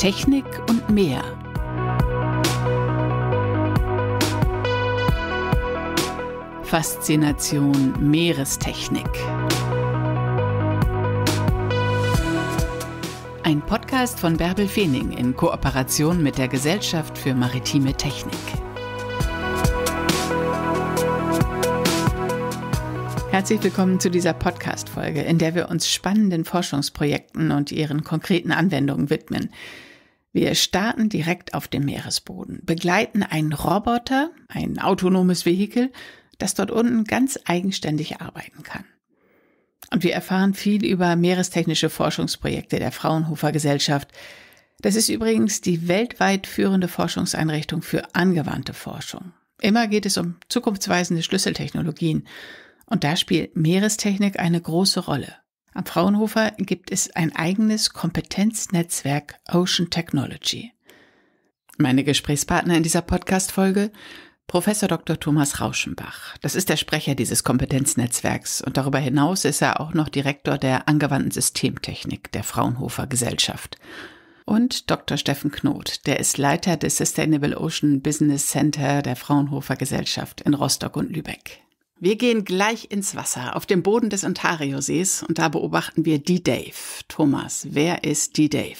Technik und mehr. Faszination Meerestechnik. Ein Podcast von Bärbel Feening in Kooperation mit der Gesellschaft für maritime Technik. Herzlich willkommen zu dieser Podcast-Folge, in der wir uns spannenden Forschungsprojekten und ihren konkreten Anwendungen widmen. Wir starten direkt auf dem Meeresboden, begleiten einen Roboter, ein autonomes Vehikel, das dort unten ganz eigenständig arbeiten kann. Und wir erfahren viel über meerestechnische Forschungsprojekte der Fraunhofer Gesellschaft. Das ist übrigens die weltweit führende Forschungseinrichtung für angewandte Forschung. Immer geht es um zukunftsweisende Schlüsseltechnologien. Und da spielt Meerestechnik eine große Rolle. Am Fraunhofer gibt es ein eigenes Kompetenznetzwerk Ocean Technology. Meine Gesprächspartner in dieser Podcast-Folge Professor Dr. Thomas Rauschenbach. Das ist der Sprecher dieses Kompetenznetzwerks und darüber hinaus ist er auch noch Direktor der angewandten Systemtechnik der Fraunhofer Gesellschaft. Und Dr. Steffen Knot, der ist Leiter des Sustainable Ocean Business Center der Fraunhofer Gesellschaft in Rostock und Lübeck. Wir gehen gleich ins Wasser auf dem Boden des Ontariosees und da beobachten wir D-Dave. Thomas, wer ist D-Dave?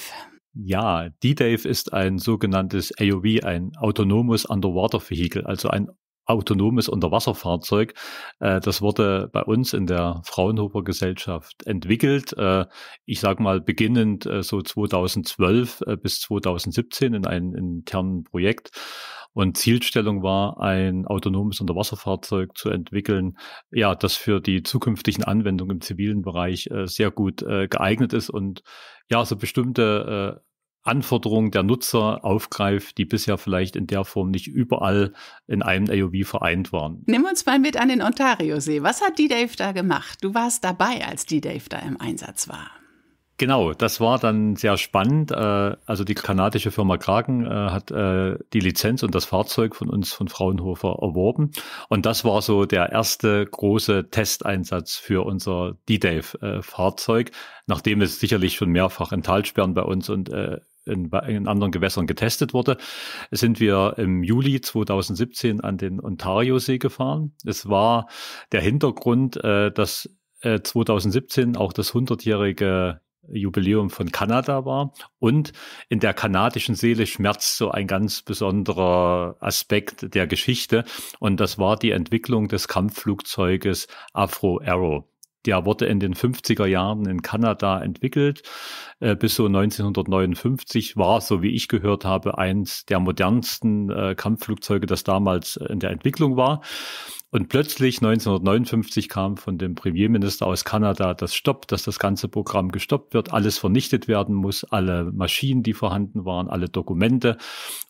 Ja, D-Dave ist ein sogenanntes AOV, ein autonomes Underwater Vehicle, also ein autonomes Unterwasserfahrzeug. Äh, das wurde bei uns in der Fraunhofer Gesellschaft entwickelt. Äh, ich sage mal, beginnend äh, so 2012 bis 2017 in einem internen Projekt. Und Zielstellung war, ein autonomes Unterwasserfahrzeug zu entwickeln, ja, das für die zukünftigen Anwendungen im zivilen Bereich äh, sehr gut äh, geeignet ist und ja, so bestimmte äh, Anforderungen der Nutzer aufgreift, die bisher vielleicht in der Form nicht überall in einem AOV vereint waren. Nimm uns mal mit an den Ontario See. Was hat D-Dave da gemacht? Du warst dabei, als D-Dave da im Einsatz war. Genau, das war dann sehr spannend. Äh, also die kanadische Firma Kraken äh, hat äh, die Lizenz und das Fahrzeug von uns von Fraunhofer erworben. Und das war so der erste große Testeinsatz für unser D-Dave-Fahrzeug, nachdem es sicherlich schon mehrfach in Talsperren bei uns und in, in, anderen Gewässern getestet wurde, sind wir im Juli 2017 an den Ontario-See gefahren. Es war der Hintergrund, dass 2017 auch das 100-jährige Jubiläum von Kanada war. Und in der kanadischen Seele schmerzt so ein ganz besonderer Aspekt der Geschichte. Und das war die Entwicklung des Kampfflugzeuges Afro Arrow. Der wurde in den 50er Jahren in Kanada entwickelt. Äh, bis so 1959 war, so wie ich gehört habe, eins der modernsten äh, Kampfflugzeuge, das damals in der Entwicklung war. Und plötzlich 1959 kam von dem Premierminister aus Kanada das Stopp, dass das ganze Programm gestoppt wird, alles vernichtet werden muss, alle Maschinen, die vorhanden waren, alle Dokumente.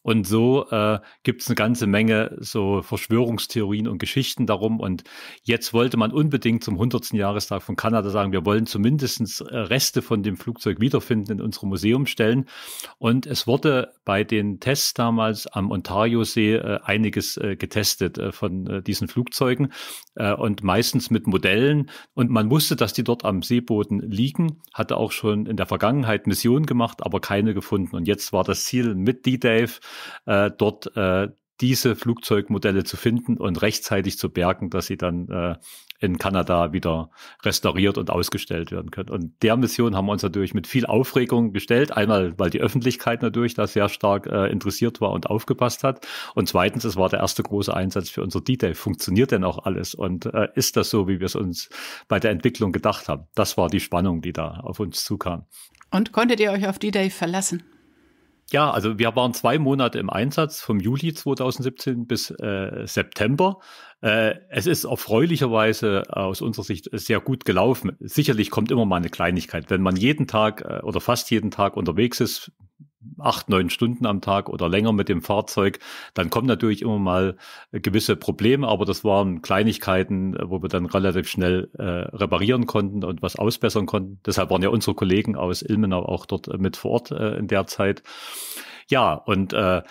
Und so äh, gibt es eine ganze Menge so Verschwörungstheorien und Geschichten darum. Und jetzt wollte man unbedingt zum 100. Jahrestag von Kanada sagen, wir wollen zumindest äh, Reste von dem Flugzeug wiederfinden, in unserem Museum stellen. Und es wurde bei den Tests damals am Ontario-See äh, einiges äh, getestet äh, von äh, diesen Flugzeugen. Flugzeugen äh, und meistens mit Modellen. Und man wusste, dass die dort am Seeboden liegen, hatte auch schon in der Vergangenheit Missionen gemacht, aber keine gefunden. Und jetzt war das Ziel mit D-Dave äh, dort äh, diese Flugzeugmodelle zu finden und rechtzeitig zu bergen, dass sie dann äh, in Kanada wieder restauriert und ausgestellt werden können. Und der Mission haben wir uns natürlich mit viel Aufregung gestellt. Einmal, weil die Öffentlichkeit natürlich da sehr stark äh, interessiert war und aufgepasst hat. Und zweitens, es war der erste große Einsatz für unser D-Day. Funktioniert denn auch alles? Und äh, ist das so, wie wir es uns bei der Entwicklung gedacht haben? Das war die Spannung, die da auf uns zukam. Und konntet ihr euch auf D-Day verlassen? Ja, also wir waren zwei Monate im Einsatz, vom Juli 2017 bis äh, September. Äh, es ist erfreulicherweise aus unserer Sicht sehr gut gelaufen. Sicherlich kommt immer mal eine Kleinigkeit. Wenn man jeden Tag äh, oder fast jeden Tag unterwegs ist, acht, neun Stunden am Tag oder länger mit dem Fahrzeug, dann kommen natürlich immer mal äh, gewisse Probleme, aber das waren Kleinigkeiten, äh, wo wir dann relativ schnell äh, reparieren konnten und was ausbessern konnten. Deshalb waren ja unsere Kollegen aus Ilmenau auch dort äh, mit vor Ort äh, in der Zeit. Ja, und äh,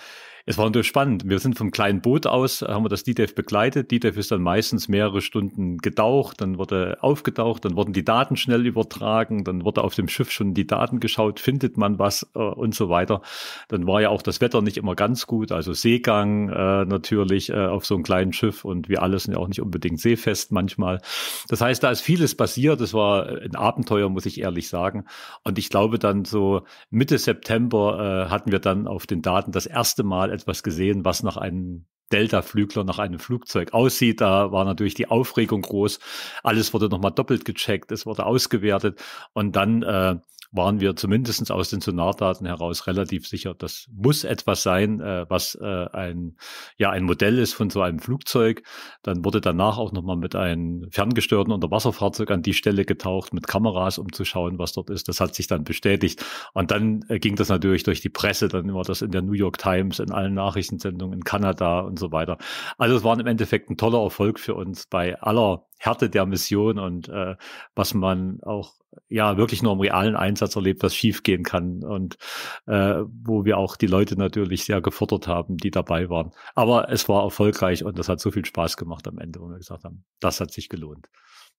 es war natürlich spannend. Wir sind vom kleinen Boot aus, äh, haben wir das DDEV begleitet. DDEV ist dann meistens mehrere Stunden gedaucht, dann wurde aufgetaucht, dann wurden die Daten schnell übertragen, dann wurde auf dem Schiff schon die Daten geschaut, findet man was äh, und so weiter. Dann war ja auch das Wetter nicht immer ganz gut, also Seegang äh, natürlich äh, auf so einem kleinen Schiff und wir alle sind ja auch nicht unbedingt seefest manchmal. Das heißt, da ist vieles passiert. Es war ein Abenteuer, muss ich ehrlich sagen. Und ich glaube dann so Mitte September äh, hatten wir dann auf den Daten das erste Mal etwas halt gesehen, was nach einem Delta-Flügler nach einem Flugzeug aussieht. Da war natürlich die Aufregung groß. Alles wurde nochmal doppelt gecheckt, es wurde ausgewertet und dann äh, waren wir zumindest aus den Sonardaten heraus relativ sicher, das muss etwas sein, äh, was äh, ein, ja, ein Modell ist von so einem Flugzeug. Dann wurde danach auch nochmal mit einem ferngestörten Unterwasserfahrzeug an die Stelle getaucht, mit Kameras, um zu schauen, was dort ist. Das hat sich dann bestätigt. Und dann äh, ging das natürlich durch die Presse, dann war das in der New York Times, in allen Nachrichtensendungen in Kanada und so weiter. Also es war im Endeffekt ein toller Erfolg für uns bei aller Härte der Mission und äh, was man auch ja wirklich nur im realen Einsatz erlebt, was schiefgehen kann und äh, wo wir auch die Leute natürlich sehr gefordert haben, die dabei waren. Aber es war erfolgreich und das hat so viel Spaß gemacht am Ende, wo wir gesagt haben, das hat sich gelohnt.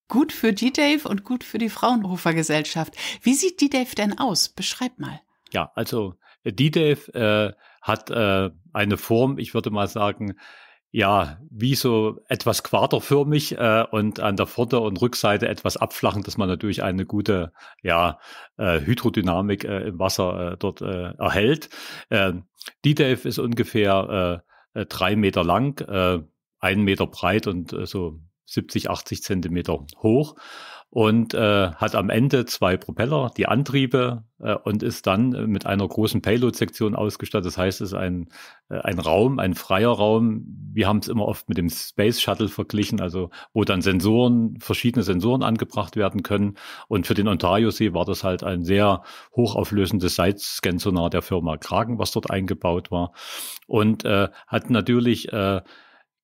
Gut für G-Dave und gut für die Fraunhofer Gesellschaft. Wie sieht G-Dave denn aus? Beschreib mal. Ja, also D-Dave äh, äh, hat äh, eine Form, ich würde mal sagen, ja, wie so etwas quaderförmig äh, und an der Vorder- und Rückseite etwas abflachend, dass man natürlich eine gute ja, äh, Hydrodynamik äh, im Wasser äh, dort äh, erhält. Äh, die Dave ist ungefähr äh, äh, drei Meter lang, äh, einen Meter breit und äh, so 70, 80 Zentimeter hoch und äh, hat am Ende zwei Propeller, die Antriebe äh, und ist dann äh, mit einer großen Payload-Sektion ausgestattet. Das heißt, es ist ein, äh, ein Raum, ein freier Raum. Wir haben es immer oft mit dem Space Shuttle verglichen, also wo dann Sensoren, verschiedene Sensoren angebracht werden können. Und für den Ontario-See war das halt ein sehr hochauflösendes Side-Scan-Sonar der Firma Kragen, was dort eingebaut war. Und äh, hat natürlich äh,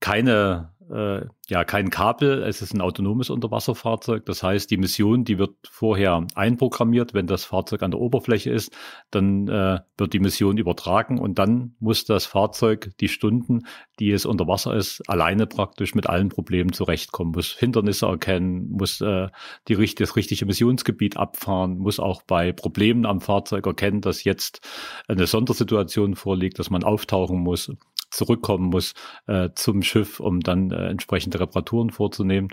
keine äh, ja kein Kabel, es ist ein autonomes Unterwasserfahrzeug. Das heißt, die Mission, die wird vorher einprogrammiert. Wenn das Fahrzeug an der Oberfläche ist, dann äh, wird die Mission übertragen und dann muss das Fahrzeug die Stunden, die es unter Wasser ist, alleine praktisch mit allen Problemen zurechtkommen, muss Hindernisse erkennen, muss äh, die, das richtige Missionsgebiet abfahren, muss auch bei Problemen am Fahrzeug erkennen, dass jetzt eine Sondersituation vorliegt, dass man auftauchen muss zurückkommen muss äh, zum Schiff, um dann äh, entsprechende Reparaturen vorzunehmen.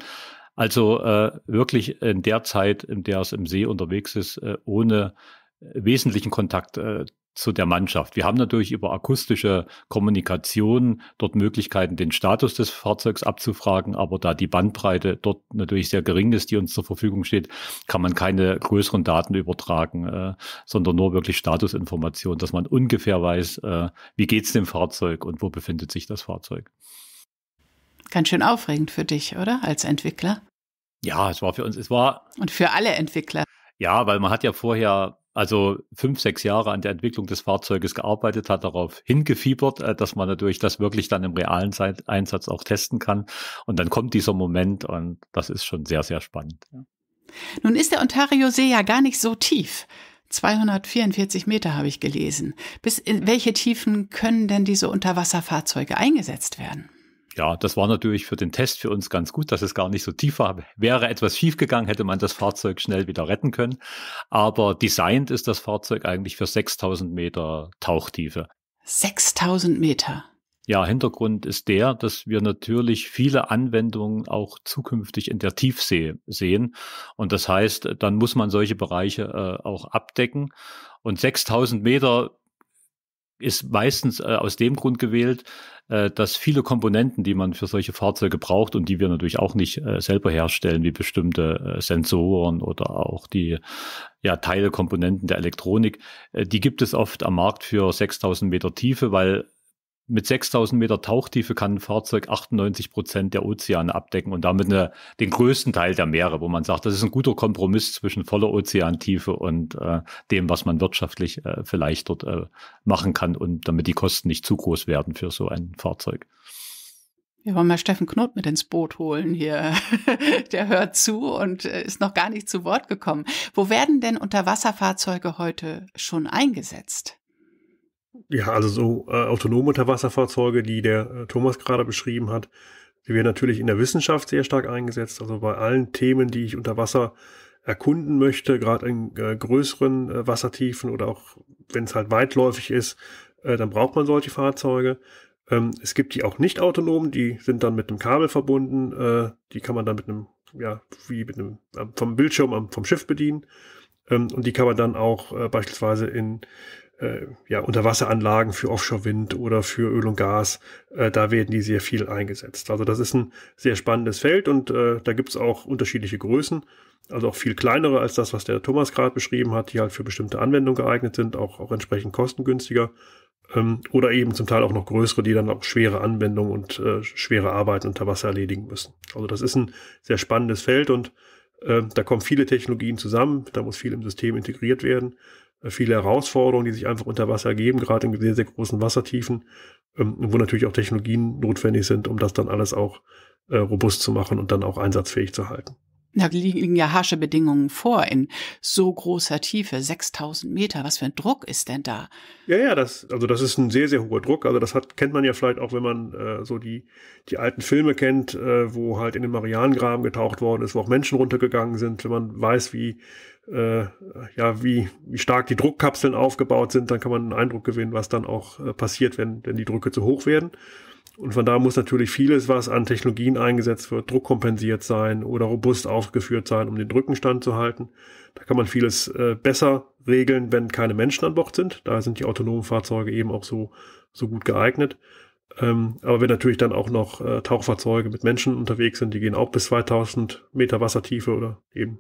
Also äh, wirklich in der Zeit, in der es im See unterwegs ist, äh, ohne äh, wesentlichen Kontakt äh, zu der Mannschaft. Wir haben natürlich über akustische Kommunikation dort Möglichkeiten, den Status des Fahrzeugs abzufragen, aber da die Bandbreite dort natürlich sehr gering ist, die uns zur Verfügung steht, kann man keine größeren Daten übertragen, äh, sondern nur wirklich Statusinformationen, dass man ungefähr weiß, äh, wie geht's dem Fahrzeug und wo befindet sich das Fahrzeug. Ganz schön aufregend für dich, oder? Als Entwickler? Ja, es war für uns, es war. Und für alle Entwickler. Ja, weil man hat ja vorher also fünf, sechs Jahre an der Entwicklung des Fahrzeuges gearbeitet hat, darauf hingefiebert, äh, dass man natürlich das wirklich dann im realen Zeit Einsatz auch testen kann. Und dann kommt dieser Moment und das ist schon sehr, sehr spannend. Nun ist der Ontario See ja gar nicht so tief. 244 Meter habe ich gelesen. Bis in welche Tiefen können denn diese Unterwasserfahrzeuge eingesetzt werden? ja, das war natürlich für den Test für uns ganz gut, dass es gar nicht so tief war. Wäre etwas schief gegangen, hätte man das Fahrzeug schnell wieder retten können. Aber designt ist das Fahrzeug eigentlich für 6000 Meter Tauchtiefe. 6000 Meter? Ja, Hintergrund ist der, dass wir natürlich viele Anwendungen auch zukünftig in der Tiefsee sehen. Und das heißt, dann muss man solche Bereiche äh, auch abdecken. Und 6000 Meter ist meistens äh, aus dem Grund gewählt, äh, dass viele Komponenten, die man für solche Fahrzeuge braucht und die wir natürlich auch nicht äh, selber herstellen, wie bestimmte äh, Sensoren oder auch die ja, Teile, Komponenten der Elektronik, äh, die gibt es oft am Markt für 6000 Meter Tiefe, weil mit 6000 Meter Tauchtiefe kann ein Fahrzeug 98 Prozent der Ozeane abdecken und damit eine, den größten Teil der Meere, wo man sagt, das ist ein guter Kompromiss zwischen voller Ozeantiefe und äh, dem, was man wirtschaftlich äh, vielleicht dort äh, machen kann und damit die Kosten nicht zu groß werden für so ein Fahrzeug. Wir wollen mal Steffen Knott mit ins Boot holen hier. Der hört zu und äh, ist noch gar nicht zu Wort gekommen. Wo werden denn Unterwasserfahrzeuge heute schon eingesetzt? Ja, also so äh, autonome Unterwasserfahrzeuge, die der äh, Thomas gerade beschrieben hat, die werden natürlich in der Wissenschaft sehr stark eingesetzt. Also bei allen Themen, die ich unter Wasser erkunden möchte, gerade in äh, größeren äh, Wassertiefen oder auch wenn es halt weitläufig ist, äh, dann braucht man solche Fahrzeuge. Ähm, es gibt die auch nicht autonom, die sind dann mit einem Kabel verbunden, äh, die kann man dann mit einem, ja, wie mit einem, äh, vom Bildschirm vom Schiff bedienen. Ähm, und die kann man dann auch äh, beispielsweise in äh, ja, Unterwasseranlagen für Offshore-Wind oder für Öl und Gas. Äh, da werden die sehr viel eingesetzt. Also das ist ein sehr spannendes Feld und äh, da gibt's auch unterschiedliche Größen. Also auch viel kleinere als das, was der Thomas gerade beschrieben hat, die halt für bestimmte Anwendungen geeignet sind, auch, auch entsprechend kostengünstiger. Ähm, oder eben zum Teil auch noch größere, die dann auch schwere Anwendungen und äh, schwere Arbeiten unter Wasser erledigen müssen. Also das ist ein sehr spannendes Feld und äh, da kommen viele Technologien zusammen, da muss viel im System integriert werden. Äh, viele Herausforderungen, die sich einfach unter Wasser ergeben, gerade in sehr, sehr großen Wassertiefen, ähm, wo natürlich auch Technologien notwendig sind, um das dann alles auch äh, robust zu machen und dann auch einsatzfähig zu halten da liegen ja harsche Bedingungen vor in so großer Tiefe, 6000 Meter. Was für ein Druck ist denn da? Ja, ja, das, also das ist ein sehr, sehr hoher Druck. Also das hat, kennt man ja vielleicht auch, wenn man äh, so die, die alten Filme kennt, äh, wo halt in den Marianengraben getaucht worden ist, wo auch Menschen runtergegangen sind. Wenn man weiß, wie, äh, ja, wie, wie stark die Druckkapseln aufgebaut sind, dann kann man einen Eindruck gewinnen, was dann auch äh, passiert, wenn, wenn die Drücke zu hoch werden. Und von da muss natürlich vieles, was an Technologien eingesetzt wird, druckkompensiert sein oder robust aufgeführt sein, um den Drückenstand zu halten. Da kann man vieles äh, besser regeln, wenn keine Menschen an Bord sind. Da sind die autonomen Fahrzeuge eben auch so, so gut geeignet. Ähm, aber wenn natürlich dann auch noch äh, Tauchfahrzeuge mit Menschen unterwegs sind, die gehen auch bis 2000 Meter Wassertiefe oder eben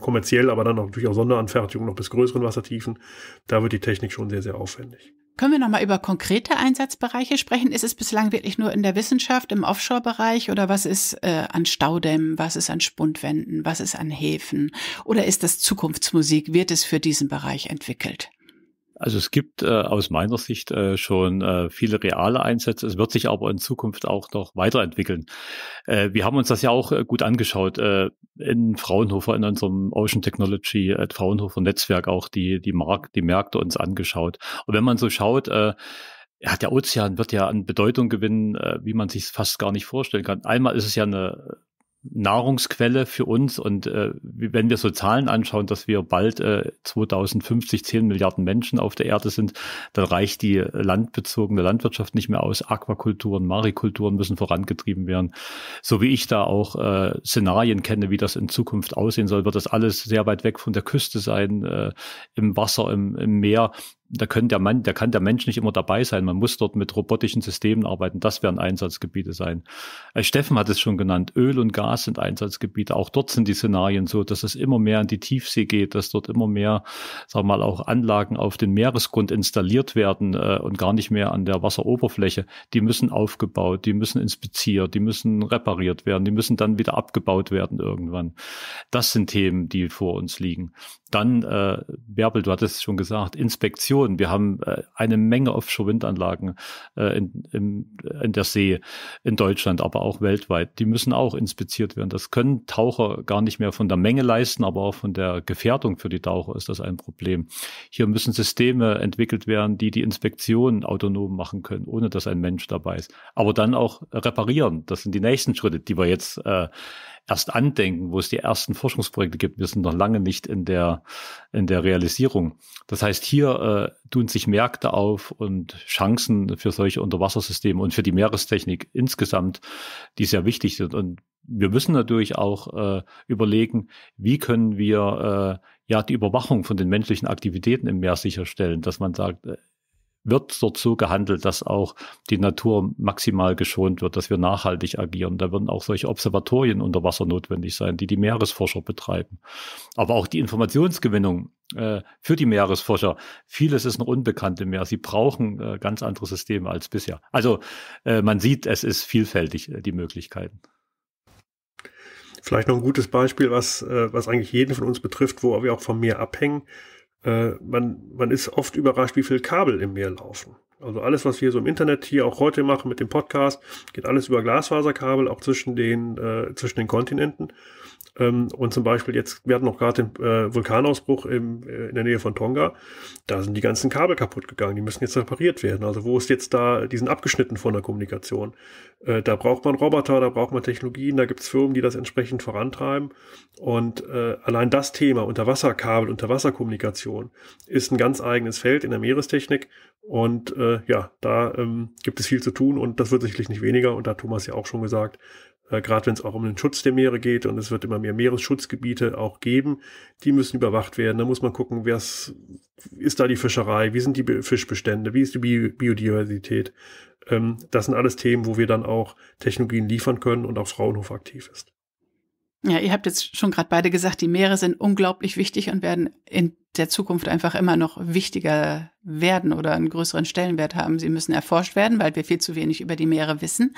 kommerziell, aber dann auch natürlich auch Sonderanfertigung noch bis größeren Wassertiefen, da wird die Technik schon sehr, sehr aufwendig. Können wir nochmal über konkrete Einsatzbereiche sprechen? Ist es bislang wirklich nur in der Wissenschaft, im Offshore-Bereich oder was ist äh, an Staudämmen, was ist an Spundwänden, was ist an Häfen? Oder ist das Zukunftsmusik? Wird es für diesen Bereich entwickelt? Also es gibt äh, aus meiner Sicht äh, schon äh, viele reale Einsätze. Es wird sich aber in Zukunft auch noch weiterentwickeln. Äh, wir haben uns das ja auch äh, gut angeschaut äh, in Fraunhofer, in unserem Ocean Technology äh, Fraunhofer Netzwerk auch die, die, Mark die Märkte uns angeschaut. Und wenn man so schaut, äh, ja, der Ozean wird ja an Bedeutung gewinnen, äh, wie man sich fast gar nicht vorstellen kann. Einmal ist es ja eine Nahrungsquelle für uns. Und äh, wenn wir so Zahlen anschauen, dass wir bald äh, 2050 10 Milliarden Menschen auf der Erde sind, dann reicht die landbezogene Landwirtschaft nicht mehr aus. Aquakulturen, Marikulturen müssen vorangetrieben werden. So wie ich da auch äh, Szenarien kenne, wie das in Zukunft aussehen soll, wird das alles sehr weit weg von der Küste sein, äh, im Wasser, im, im Meer da, können der Mann, da kann der Mensch nicht immer dabei sein. Man muss dort mit robotischen Systemen arbeiten. Das werden Einsatzgebiete sein. Äh, Steffen hat es schon genannt. Öl und Gas sind Einsatzgebiete. Auch dort sind die Szenarien so, dass es immer mehr in die Tiefsee geht, dass dort immer mehr, sag mal, auch Anlagen auf den Meeresgrund installiert werden äh, und gar nicht mehr an der Wasseroberfläche. Die müssen aufgebaut, die müssen inspiziert, die müssen repariert werden, die müssen dann wieder abgebaut werden irgendwann. Das sind Themen, die vor uns liegen. Dann, äh, Bärbel, du hattest es schon gesagt, Inspektion Regionen. Wir haben äh, eine Menge Offshore-Windanlagen äh, in, in, äh, in der See in Deutschland, aber auch weltweit. Die müssen auch inspiziert werden. Das können Taucher gar nicht mehr von der Menge leisten, aber auch von der Gefährdung für die Taucher ist das ein Problem. Hier müssen Systeme entwickelt werden, die die Inspektion autonom machen können, ohne dass ein Mensch dabei ist. Aber dann auch reparieren. Das sind die nächsten Schritte, die wir jetzt äh, erst andenken, wo es die ersten Forschungsprojekte gibt. Wir sind noch lange nicht in der, in der Realisierung. Das heißt, hier äh, tun sich Märkte auf und Chancen für solche Unterwassersysteme und für die Meerestechnik insgesamt, die sehr wichtig sind. Und wir müssen natürlich auch äh, überlegen, wie können wir äh, ja die Überwachung von den menschlichen Aktivitäten im Meer sicherstellen, dass man sagt, äh, wird dort so gehandelt, dass auch die Natur maximal geschont wird, dass wir nachhaltig agieren. Da würden auch solche Observatorien unter Wasser notwendig sein, die die Meeresforscher betreiben. Aber auch die Informationsgewinnung äh, für die Meeresforscher. Vieles ist noch unbekannt im Meer. Sie brauchen äh, ganz andere Systeme als bisher. Also äh, man sieht, es ist vielfältig, äh, die Möglichkeiten. Vielleicht noch ein gutes Beispiel, was, äh, was eigentlich jeden von uns betrifft, wo wir auch vom Meer abhängen äh, man, man ist oft überrascht, wie viel Kabel im Meer laufen. Also alles, was wir so im Internet hier auch heute machen mit dem Podcast, geht alles über Glasfaserkabel, auch zwischen den, äh, zwischen den Kontinenten. Ähm, und zum Beispiel jetzt, wir hatten noch gerade den äh, Vulkanausbruch im, äh, in der Nähe von Tonga. Da sind die ganzen Kabel kaputt gegangen. Die müssen jetzt repariert werden. Also wo ist jetzt da, die sind abgeschnitten von der Kommunikation. Äh, da braucht man Roboter, da braucht man Technologien, da gibt es Firmen, die das entsprechend vorantreiben. Und äh, allein das Thema Unterwasserkabel, Unterwasserkommunikation ist ein ganz eigenes Feld in der Meerestechnik. Und äh, ja, da ähm, gibt es viel zu tun und das wird sicherlich nicht weniger. Und da hat Thomas ja auch schon gesagt, äh, gerade wenn es auch um den Schutz der Meere geht und es wird immer mehr Meeresschutzgebiete auch geben, die müssen überwacht werden. Da muss man gucken, wer ist da die Fischerei, wie sind die Fischbestände, wie ist die Bi Biodiversität. Ähm, das sind alles Themen, wo wir dann auch Technologien liefern können und auch Fraunhofer aktiv ist. Ja, ihr habt jetzt schon gerade beide gesagt, die Meere sind unglaublich wichtig und werden in der Zukunft einfach immer noch wichtiger werden oder einen größeren Stellenwert haben. Sie müssen erforscht werden, weil wir viel zu wenig über die Meere wissen.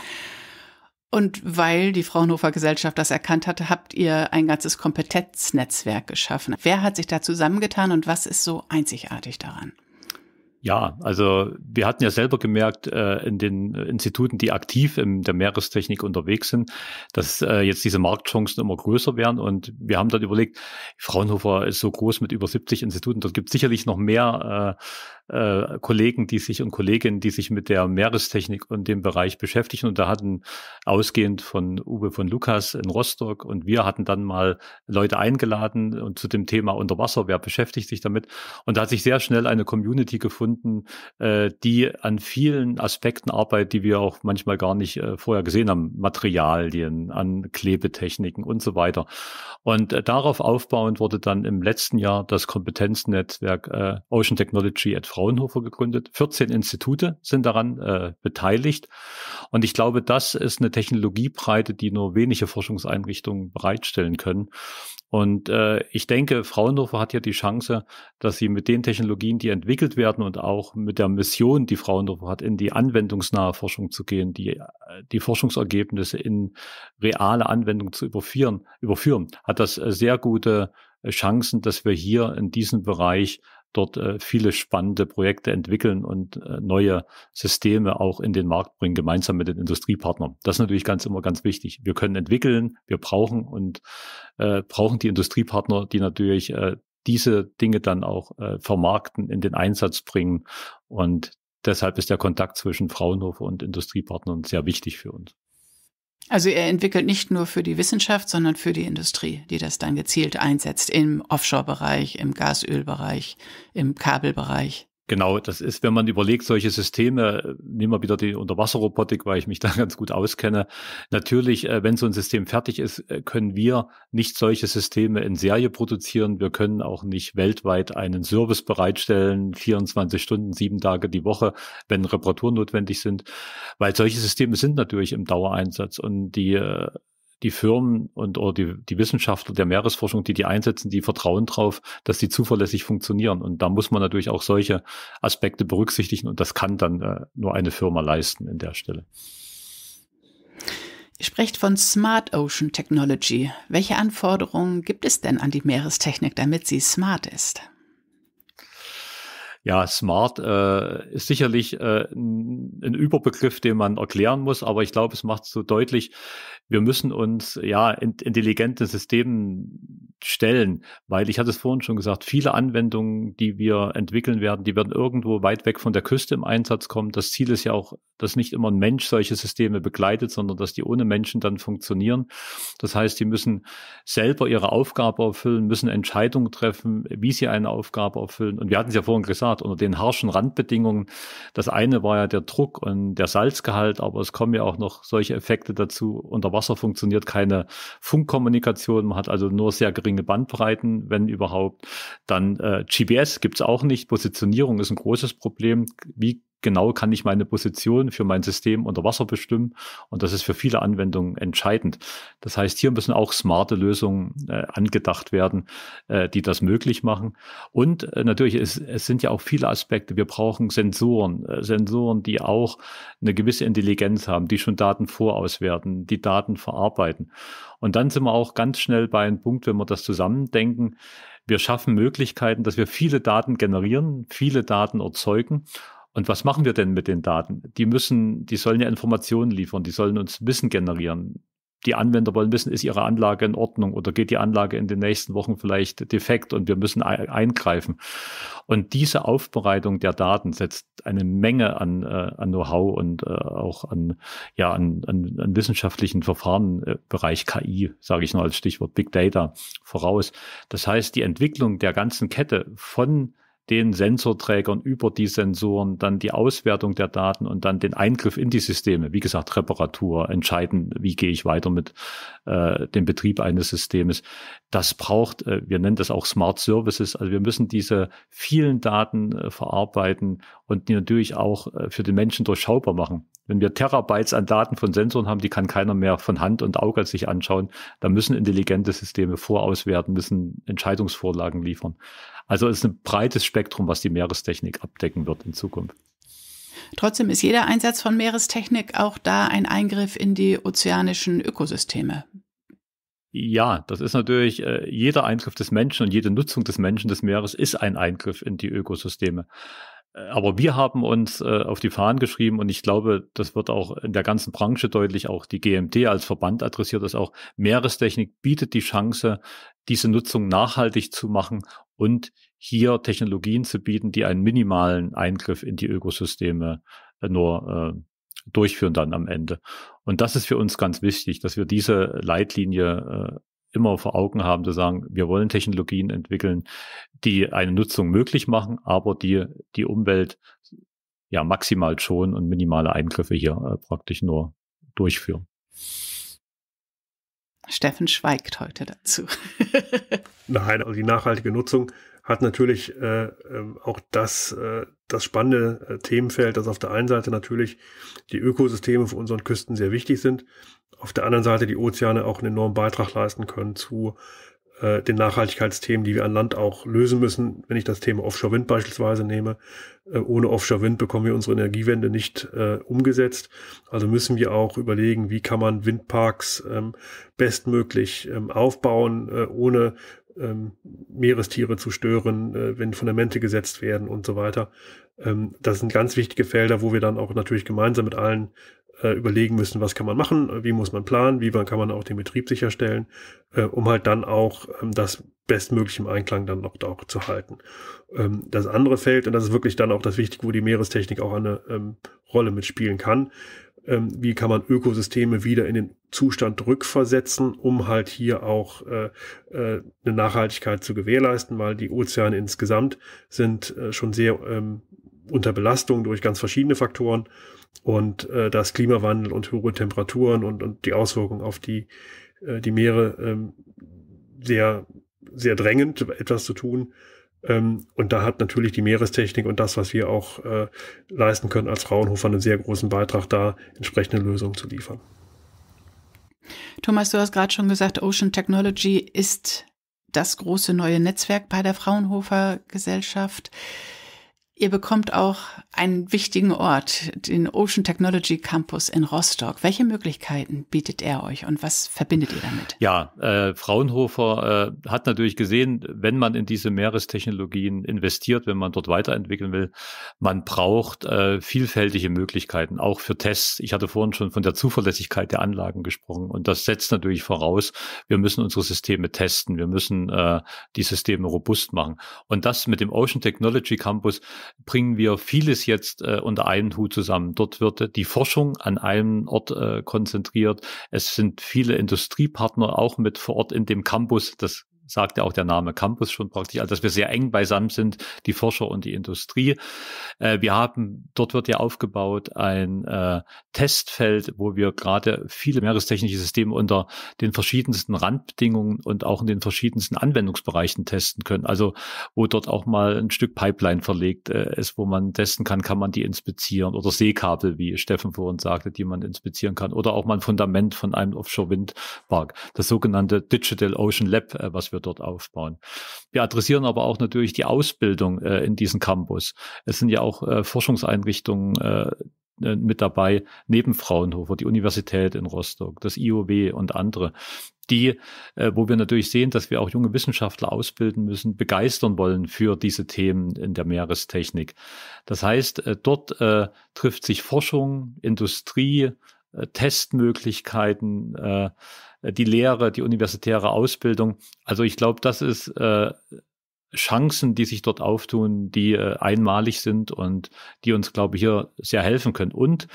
Und weil die Fraunhofer Gesellschaft das erkannt hatte, habt ihr ein ganzes Kompetenznetzwerk geschaffen. Wer hat sich da zusammengetan und was ist so einzigartig daran? Ja, also wir hatten ja selber gemerkt äh, in den Instituten, die aktiv in der Meerestechnik unterwegs sind, dass äh, jetzt diese Marktchancen immer größer werden. Und wir haben dann überlegt, Fraunhofer ist so groß mit über 70 Instituten, dort gibt sicherlich noch mehr äh, äh, Kollegen, die sich und Kolleginnen, die sich mit der Meerestechnik und dem Bereich beschäftigen. Und da hatten ausgehend von Uwe von Lukas in Rostock und wir hatten dann mal Leute eingeladen und zu dem Thema Unterwasser, wer beschäftigt sich damit? Und da hat sich sehr schnell eine Community gefunden, äh, die an vielen Aspekten arbeitet, die wir auch manchmal gar nicht äh, vorher gesehen haben. Materialien, an Klebetechniken und so weiter. Und äh, darauf aufbauend wurde dann im letzten Jahr das Kompetenznetzwerk Ocean Technology at Fraunhofer gegründet. 14 Institute sind daran äh, beteiligt. Und ich glaube, das ist eine Technologiebreite, die nur wenige Forschungseinrichtungen bereitstellen können. Und äh, ich denke, Fraunhofer hat ja die Chance, dass sie mit den Technologien, die entwickelt werden und auch mit der Mission, die Fraunhofer hat, in die anwendungsnahe Forschung zu gehen, die, äh, die Forschungsergebnisse in reale Anwendung zu überführen, überführen, hat das äh, sehr gute Chancen, dass wir hier in diesem Bereich dort äh, viele spannende Projekte entwickeln und äh, neue Systeme auch in den Markt bringen, gemeinsam mit den Industriepartnern. Das ist natürlich ganz immer ganz wichtig. Wir können entwickeln, wir brauchen und äh, brauchen die Industriepartner, die natürlich äh, diese Dinge dann auch äh, vermarkten, in den Einsatz bringen. Und deshalb ist der Kontakt zwischen Fraunhofer und Industriepartnern sehr wichtig für uns. Also er entwickelt nicht nur für die Wissenschaft, sondern für die Industrie, die das dann gezielt einsetzt im Offshore-Bereich, im Gasölbereich, im Kabelbereich. Genau, das ist, wenn man überlegt, solche Systeme, äh, nehmen wir wieder die Unterwasserrobotik, weil ich mich da ganz gut auskenne. Natürlich, äh, wenn so ein System fertig ist, äh, können wir nicht solche Systeme in Serie produzieren. Wir können auch nicht weltweit einen Service bereitstellen, 24 Stunden, sieben Tage die Woche, wenn Reparaturen notwendig sind, weil solche Systeme sind natürlich im Dauereinsatz und die die Firmen und oder die, die Wissenschaftler der Meeresforschung, die die einsetzen, die vertrauen darauf, dass die zuverlässig funktionieren. Und da muss man natürlich auch solche Aspekte berücksichtigen und das kann dann äh, nur eine Firma leisten in der Stelle. Ihr sprecht von Smart Ocean Technology. Welche Anforderungen gibt es denn an die Meerestechnik, damit sie smart ist? Ja, smart äh, ist sicherlich äh, ein Überbegriff, den man erklären muss, aber ich glaube, es macht so deutlich, wir müssen uns ja in intelligenten Systemen stellen, weil ich hatte es vorhin schon gesagt, viele Anwendungen, die wir entwickeln werden, die werden irgendwo weit weg von der Küste im Einsatz kommen. Das Ziel ist ja auch, dass nicht immer ein Mensch solche Systeme begleitet, sondern dass die ohne Menschen dann funktionieren. Das heißt, die müssen selber ihre Aufgabe erfüllen, müssen Entscheidungen treffen, wie sie eine Aufgabe erfüllen. Und wir hatten es ja vorhin gesagt, unter den harschen Randbedingungen, das eine war ja der Druck und der Salzgehalt, aber es kommen ja auch noch solche Effekte dazu. Unter Wasser funktioniert keine Funkkommunikation, man hat also nur sehr geringe geringe Bandbreiten, wenn überhaupt. Dann äh, GPS gibt's auch nicht. Positionierung ist ein großes Problem. Wie genau kann ich meine Position für mein System unter Wasser bestimmen. Und das ist für viele Anwendungen entscheidend. Das heißt, hier müssen auch smarte Lösungen äh, angedacht werden, äh, die das möglich machen. Und äh, natürlich, es, es sind ja auch viele Aspekte. Wir brauchen Sensoren, äh, Sensoren, die auch eine gewisse Intelligenz haben, die schon Daten vorauswerten, die Daten verarbeiten. Und dann sind wir auch ganz schnell bei einem Punkt, wenn wir das zusammendenken. Wir schaffen Möglichkeiten, dass wir viele Daten generieren, viele Daten erzeugen und was machen wir denn mit den Daten? Die müssen, die sollen ja Informationen liefern, die sollen uns Wissen generieren. Die Anwender wollen wissen, ist ihre Anlage in Ordnung oder geht die Anlage in den nächsten Wochen vielleicht defekt und wir müssen eingreifen. Und diese Aufbereitung der Daten setzt eine Menge an, äh, an Know-how und äh, auch an, ja, an, an, an wissenschaftlichen Verfahren, äh, Bereich KI, sage ich nur als Stichwort Big Data, voraus. Das heißt, die Entwicklung der ganzen Kette von den Sensorträgern über die Sensoren dann die Auswertung der Daten und dann den Eingriff in die Systeme. Wie gesagt, Reparatur, entscheiden, wie gehe ich weiter mit äh, dem Betrieb eines Systems. Das braucht, äh, wir nennen das auch Smart Services, also wir müssen diese vielen Daten äh, verarbeiten und die natürlich auch äh, für den Menschen durchschaubar machen. Wenn wir Terabytes an Daten von Sensoren haben, die kann keiner mehr von Hand und Auge sich anschauen. dann müssen intelligente Systeme vorauswerten, müssen Entscheidungsvorlagen liefern. Also es ist ein breites Spektrum, was die Meerestechnik abdecken wird in Zukunft. Trotzdem ist jeder Einsatz von Meerestechnik auch da ein Eingriff in die ozeanischen Ökosysteme. Ja, das ist natürlich, äh, jeder Eingriff des Menschen und jede Nutzung des Menschen des Meeres ist ein Eingriff in die Ökosysteme. Äh, aber wir haben uns äh, auf die Fahnen geschrieben und ich glaube, das wird auch in der ganzen Branche deutlich, auch die GMT als Verband adressiert das auch. Meerestechnik bietet die Chance, diese Nutzung nachhaltig zu machen und hier Technologien zu bieten, die einen minimalen Eingriff in die Ökosysteme äh, nur äh, durchführen dann am Ende. Und das ist für uns ganz wichtig, dass wir diese Leitlinie äh, immer vor Augen haben, zu sagen, wir wollen Technologien entwickeln, die eine Nutzung möglich machen, aber die die Umwelt ja maximal schonen und minimale Eingriffe hier äh, praktisch nur durchführen. Steffen schweigt heute dazu. Nein, also die nachhaltige Nutzung hat natürlich äh, ähm, auch das, äh, das spannende äh, Themenfeld, dass auf der einen Seite natürlich die Ökosysteme für unseren Küsten sehr wichtig sind, auf der anderen Seite die Ozeane auch einen enormen Beitrag leisten können zu äh, den Nachhaltigkeitsthemen, die wir an Land auch lösen müssen. Wenn ich das Thema Offshore Wind beispielsweise nehme, äh, ohne Offshore Wind bekommen wir unsere Energiewende nicht äh, umgesetzt. Also müssen wir auch überlegen, wie kann man Windparks ähm, bestmöglich ähm, aufbauen, äh, ohne ähm, Meerestiere zu stören, äh, wenn Fundamente gesetzt werden und so weiter. Ähm, das sind ganz wichtige Felder, wo wir dann auch natürlich gemeinsam mit allen äh, überlegen müssen, was kann man machen, äh, wie muss man planen, wie kann man auch den Betrieb sicherstellen, äh, um halt dann auch ähm, das bestmögliche im Einklang dann noch auch zu halten. Ähm, das andere Feld, und das ist wirklich dann auch das Wichtige, wo die Meerestechnik auch eine ähm, Rolle mitspielen kann, ähm, wie kann man Ökosysteme wieder in den Zustand rückversetzen, um halt hier auch äh, äh, eine Nachhaltigkeit zu gewährleisten, weil die Ozeane insgesamt sind äh, schon sehr ähm, unter Belastung durch ganz verschiedene Faktoren und äh, das Klimawandel und hohe Temperaturen und, und die Auswirkungen auf die, äh, die Meere ähm, sehr, sehr drängend etwas zu tun. Ähm, und da hat natürlich die Meerestechnik und das, was wir auch äh, leisten können als Fraunhofer, einen sehr großen Beitrag da, entsprechende Lösungen zu liefern. Thomas, du hast gerade schon gesagt, Ocean Technology ist das große neue Netzwerk bei der Fraunhofer Gesellschaft. Ihr bekommt auch einen wichtigen Ort, den Ocean Technology Campus in Rostock. Welche Möglichkeiten bietet er euch und was verbindet ihr damit? Ja, äh, Fraunhofer äh, hat natürlich gesehen, wenn man in diese Meerestechnologien investiert, wenn man dort weiterentwickeln will, man braucht äh, vielfältige Möglichkeiten, auch für Tests. Ich hatte vorhin schon von der Zuverlässigkeit der Anlagen gesprochen und das setzt natürlich voraus, wir müssen unsere Systeme testen, wir müssen äh, die Systeme robust machen. Und das mit dem Ocean Technology Campus, bringen wir vieles jetzt äh, unter einen Hut zusammen. Dort wird äh, die Forschung an einem Ort äh, konzentriert. Es sind viele Industriepartner auch mit vor Ort in dem Campus. Das sagt ja auch der Name Campus schon praktisch, also dass wir sehr eng beisammen sind, die Forscher und die Industrie. Äh, wir haben, dort wird ja aufgebaut ein äh, Testfeld, wo wir gerade viele meerestechnische Systeme unter den verschiedensten Randbedingungen und auch in den verschiedensten Anwendungsbereichen testen können. Also wo dort auch mal ein Stück Pipeline verlegt äh, ist, wo man testen kann, kann man die inspizieren oder Seekabel, wie Steffen vorhin sagte, die man inspizieren kann oder auch mal ein Fundament von einem Offshore-Windpark. Das sogenannte Digital Ocean Lab, äh, was wir wir dort aufbauen. Wir adressieren aber auch natürlich die Ausbildung äh, in diesem Campus. Es sind ja auch äh, Forschungseinrichtungen äh, äh, mit dabei, neben Fraunhofer, die Universität in Rostock, das IOW und andere, die, äh, wo wir natürlich sehen, dass wir auch junge Wissenschaftler ausbilden müssen, begeistern wollen für diese Themen in der Meerestechnik. Das heißt, äh, dort äh, trifft sich Forschung, Industrie, äh, Testmöglichkeiten, äh, die Lehre, die universitäre Ausbildung. Also ich glaube, das ist äh, Chancen, die sich dort auftun, die äh, einmalig sind und die uns, glaube ich, hier sehr helfen können. Und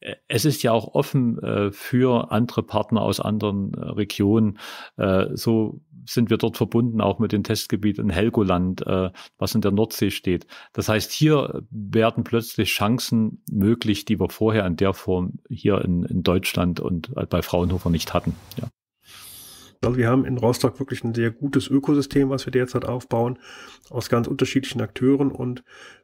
äh, es ist ja auch offen äh, für andere Partner aus anderen äh, Regionen. Äh, so sind wir dort verbunden auch mit dem Testgebiet in Helgoland, äh, was in der Nordsee steht. Das heißt, hier werden plötzlich Chancen möglich, die wir vorher in der Form hier in, in Deutschland und bei Fraunhofer nicht hatten. Ja. Also wir haben in Rostock wirklich ein sehr gutes Ökosystem, was wir derzeit aufbauen, aus ganz unterschiedlichen Akteuren und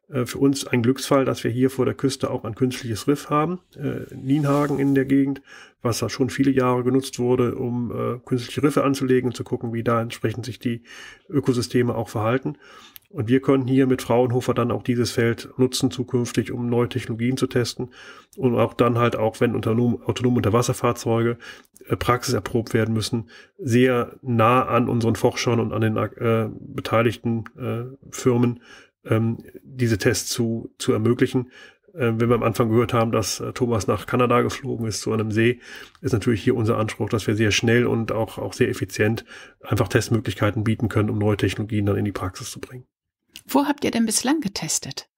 äh, für uns ein Glücksfall, dass wir hier vor der Küste auch ein künstliches Riff haben, äh, Nienhagen in der Gegend, was da schon viele Jahre genutzt wurde, um äh, künstliche Riffe anzulegen und zu gucken, wie da entsprechend sich die Ökosysteme auch verhalten. Und wir können hier mit Fraunhofer dann auch dieses Feld nutzen zukünftig, um neue Technologien zu testen und auch dann halt auch, wenn autonom, autonome Unterwasserfahrzeuge äh, praxiserprobt werden müssen, sehr nah an unseren Forschern und an den äh, beteiligten äh, Firmen ähm, diese Tests zu, zu ermöglichen. Äh, wenn wir am Anfang gehört haben, dass äh, Thomas nach Kanada geflogen ist zu einem See, ist natürlich hier unser Anspruch, dass wir sehr schnell und auch, auch sehr effizient einfach Testmöglichkeiten bieten können, um neue Technologien dann in die Praxis zu bringen. Wo habt ihr denn bislang getestet?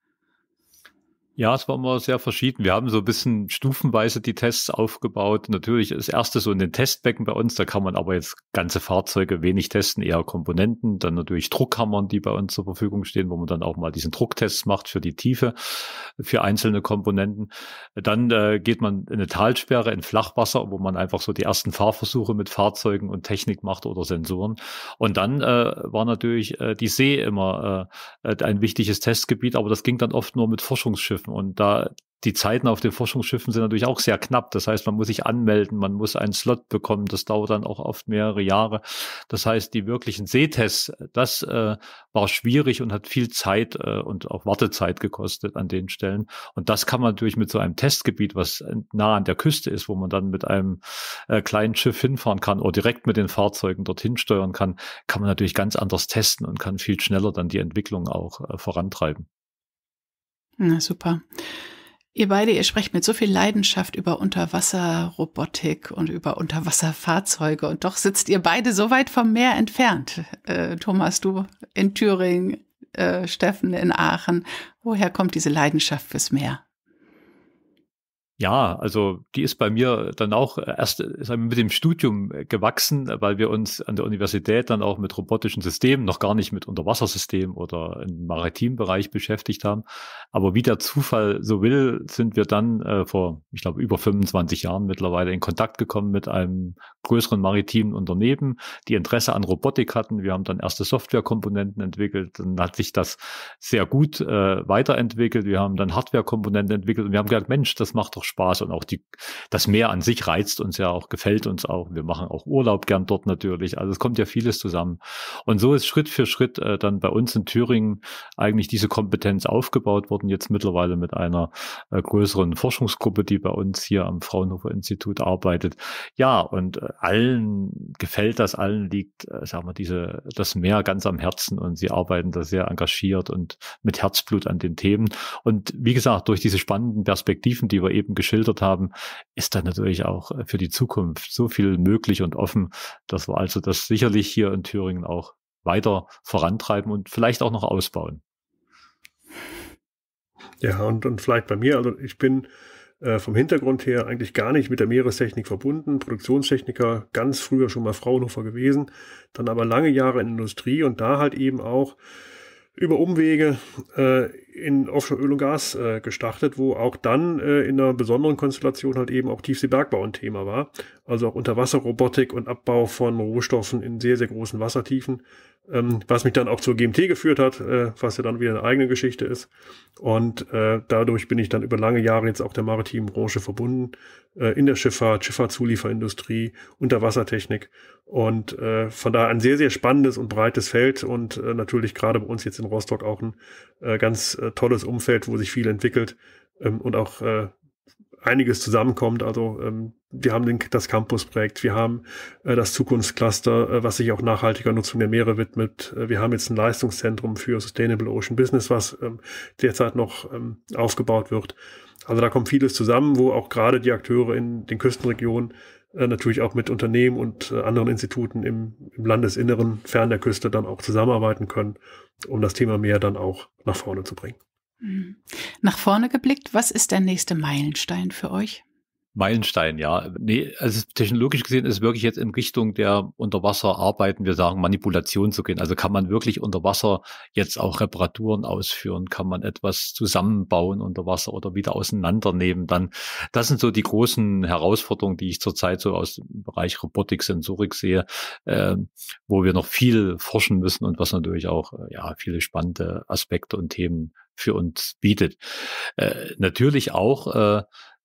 Ja, es war immer sehr verschieden. Wir haben so ein bisschen stufenweise die Tests aufgebaut. Natürlich ist erste so in den Testbecken bei uns, da kann man aber jetzt ganze Fahrzeuge wenig testen, eher Komponenten, dann natürlich Druckkammern, die bei uns zur Verfügung stehen, wo man dann auch mal diesen Drucktest macht für die Tiefe, für einzelne Komponenten. Dann äh, geht man in eine Talsperre, in Flachwasser, wo man einfach so die ersten Fahrversuche mit Fahrzeugen und Technik macht oder Sensoren. Und dann äh, war natürlich äh, die See immer äh, ein wichtiges Testgebiet, aber das ging dann oft nur mit Forschungsschiffen Forschungsschiffen. Und da die Zeiten auf den Forschungsschiffen sind natürlich auch sehr knapp. Das heißt, man muss sich anmelden, man muss einen Slot bekommen. Das dauert dann auch oft mehrere Jahre. Das heißt, die wirklichen Sehtests, das äh, war schwierig und hat viel Zeit äh, und auch Wartezeit gekostet an den Stellen. Und das kann man natürlich mit so einem Testgebiet, was nah an der Küste ist, wo man dann mit einem äh, kleinen Schiff hinfahren kann oder direkt mit den Fahrzeugen dorthin steuern kann, kann man natürlich ganz anders testen und kann viel schneller dann die Entwicklung auch äh, vorantreiben. Na super. Ihr beide, ihr sprecht mit so viel Leidenschaft über Unterwasserrobotik und über Unterwasserfahrzeuge und doch sitzt ihr beide so weit vom Meer entfernt. Äh, Thomas, du in Thüringen, äh, Steffen in Aachen. Woher kommt diese Leidenschaft fürs Meer? Ja, also die ist bei mir dann auch erst mit dem Studium äh, gewachsen, weil wir uns an der Universität dann auch mit robotischen Systemen, noch gar nicht mit Unterwassersystemen oder im maritimen Bereich beschäftigt haben. Aber wie der Zufall so will, sind wir dann äh, vor, ich glaube, über 25 Jahren mittlerweile in Kontakt gekommen mit einem größeren maritimen Unternehmen, die Interesse an Robotik hatten. Wir haben dann erste Softwarekomponenten entwickelt, dann hat sich das sehr gut äh, weiterentwickelt. Wir haben dann Hardwarekomponenten entwickelt und wir haben gesagt, Mensch, das macht doch Spaß und auch die, das Meer an sich reizt uns ja auch, gefällt uns auch. Wir machen auch Urlaub gern dort natürlich. Also es kommt ja vieles zusammen. Und so ist Schritt für Schritt äh, dann bei uns in Thüringen eigentlich diese Kompetenz aufgebaut worden, jetzt mittlerweile mit einer äh, größeren Forschungsgruppe, die bei uns hier am Fraunhofer Institut arbeitet. Ja, und äh, allen gefällt das, allen liegt, äh, sagen wir, diese, das Meer ganz am Herzen und sie arbeiten da sehr engagiert und mit Herzblut an den Themen. Und wie gesagt, durch diese spannenden Perspektiven, die wir eben geschildert haben, ist da natürlich auch äh, für die Zukunft so viel möglich und offen, dass wir also das sicherlich hier in Thüringen auch weiter vorantreiben und vielleicht auch noch ausbauen. Ja, und, und vielleicht bei mir, also ich bin äh, vom Hintergrund her eigentlich gar nicht mit der Meerestechnik verbunden, Produktionstechniker, ganz früher schon mal Fraunhofer gewesen, dann aber lange Jahre in Industrie und da halt eben auch über Umwege äh, in Offshore Öl und Gas äh, gestartet, wo auch dann äh, in einer besonderen Konstellation halt eben auch Tiefseebergbau ein Thema war. Also auch Unterwasserrobotik und Abbau von Rohstoffen in sehr, sehr großen Wassertiefen ähm, was mich dann auch zur GMT geführt hat, äh, was ja dann wieder eine eigene Geschichte ist. Und äh, dadurch bin ich dann über lange Jahre jetzt auch der maritimen Branche verbunden, äh, in der Schifffahrt, Schifffahrtszulieferindustrie, Unterwassertechnik. Und äh, von daher ein sehr, sehr spannendes und breites Feld und äh, natürlich gerade bei uns jetzt in Rostock auch ein äh, ganz äh, tolles Umfeld, wo sich viel entwickelt ähm, und auch äh, einiges zusammenkommt. Also ähm, wir haben den, das Campus-Projekt, wir haben äh, das Zukunftscluster, äh, was sich auch nachhaltiger Nutzung der Meere widmet. Äh, wir haben jetzt ein Leistungszentrum für Sustainable Ocean Business, was ähm, derzeit noch ähm, aufgebaut wird. Also da kommt vieles zusammen, wo auch gerade die Akteure in den Küstenregionen äh, natürlich auch mit Unternehmen und äh, anderen Instituten im, im Landesinneren, fern der Küste, dann auch zusammenarbeiten können, um das Thema Meer dann auch nach vorne zu bringen. Mhm. Nach vorne geblickt, was ist der nächste Meilenstein für euch? Meilenstein, ja. Nee, also technologisch gesehen ist es wirklich jetzt in Richtung der Unterwasserarbeiten, wir sagen Manipulation zu gehen. Also kann man wirklich unter Wasser jetzt auch Reparaturen ausführen? Kann man etwas zusammenbauen unter Wasser oder wieder auseinandernehmen? Dann, das sind so die großen Herausforderungen, die ich zurzeit so aus dem Bereich Robotik, Sensorik sehe, äh, wo wir noch viel forschen müssen und was natürlich auch, äh, ja, viele spannende Aspekte und Themen für uns bietet. Äh, natürlich auch äh,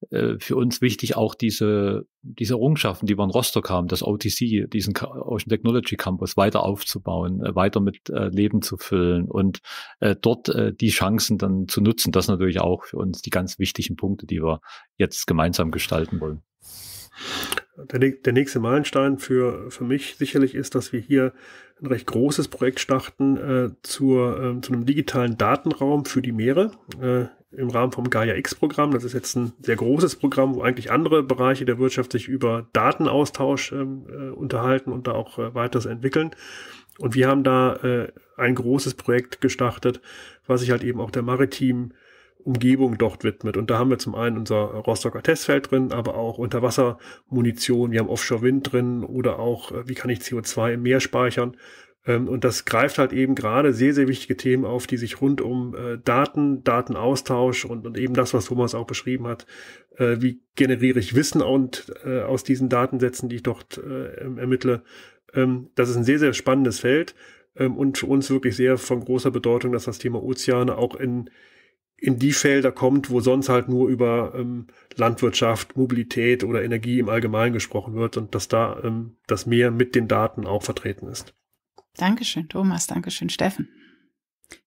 äh, für uns wichtig auch diese, diese Errungenschaften, die wir in Rostock haben, das OTC, diesen Ocean Technology Campus weiter aufzubauen, äh, weiter mit äh, Leben zu füllen und äh, dort äh, die Chancen dann zu nutzen. Das natürlich auch für uns die ganz wichtigen Punkte, die wir jetzt gemeinsam gestalten wollen der, der nächste Meilenstein für, für mich sicherlich ist, dass wir hier ein recht großes Projekt starten äh, zur, äh, zu einem digitalen Datenraum für die Meere äh, im Rahmen vom Gaia X-Programm. Das ist jetzt ein sehr großes Programm, wo eigentlich andere Bereiche der Wirtschaft sich über Datenaustausch ähm, äh, unterhalten und da auch äh, weiteres entwickeln. Und wir haben da äh, ein großes Projekt gestartet, was sich halt eben auch der maritimen Umgebung dort widmet. Und da haben wir zum einen unser Rostocker Testfeld drin, aber auch Unterwassermunition, wir haben Offshore-Wind drin oder auch, äh, wie kann ich CO2 im Meer speichern. Ähm, und das greift halt eben gerade sehr, sehr wichtige Themen auf, die sich rund um äh, Daten, Datenaustausch und, und eben das, was Thomas auch beschrieben hat, äh, wie generiere ich Wissen und, aus diesen Datensätzen, die ich dort ermittle. Ähm, das ist ein sehr, sehr spannendes Feld ähm, und für uns wirklich sehr von großer Bedeutung, dass das Thema Ozeane auch in in die Felder kommt, wo sonst halt nur über ähm, Landwirtschaft, Mobilität oder Energie im Allgemeinen gesprochen wird und dass da ähm, das Meer mit den Daten auch vertreten ist. Dankeschön, Thomas. Dankeschön, Steffen.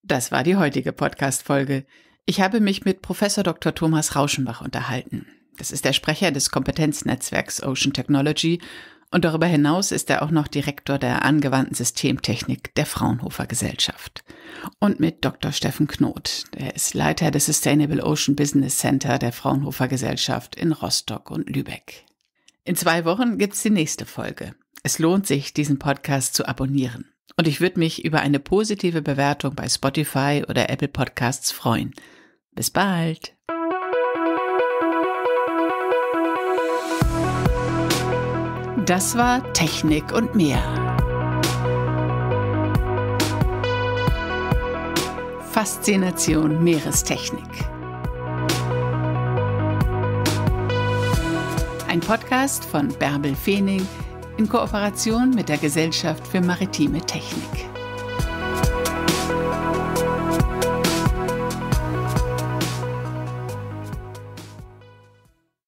Das war die heutige Podcast-Folge. Ich habe mich mit Professor Dr. Thomas Rauschenbach unterhalten. Das ist der Sprecher des Kompetenznetzwerks Ocean Technology und darüber hinaus ist er auch noch Direktor der angewandten Systemtechnik der Fraunhofer Gesellschaft. Und mit Dr. Steffen Knoth. Er ist Leiter des Sustainable Ocean Business Center der Fraunhofer Gesellschaft in Rostock und Lübeck. In zwei Wochen gibt's die nächste Folge. Es lohnt sich, diesen Podcast zu abonnieren. Und ich würde mich über eine positive Bewertung bei Spotify oder Apple Podcasts freuen. Bis bald! Das war Technik und mehr. Faszination Meerestechnik. Ein Podcast von Bärbel Feening in Kooperation mit der Gesellschaft für maritime Technik.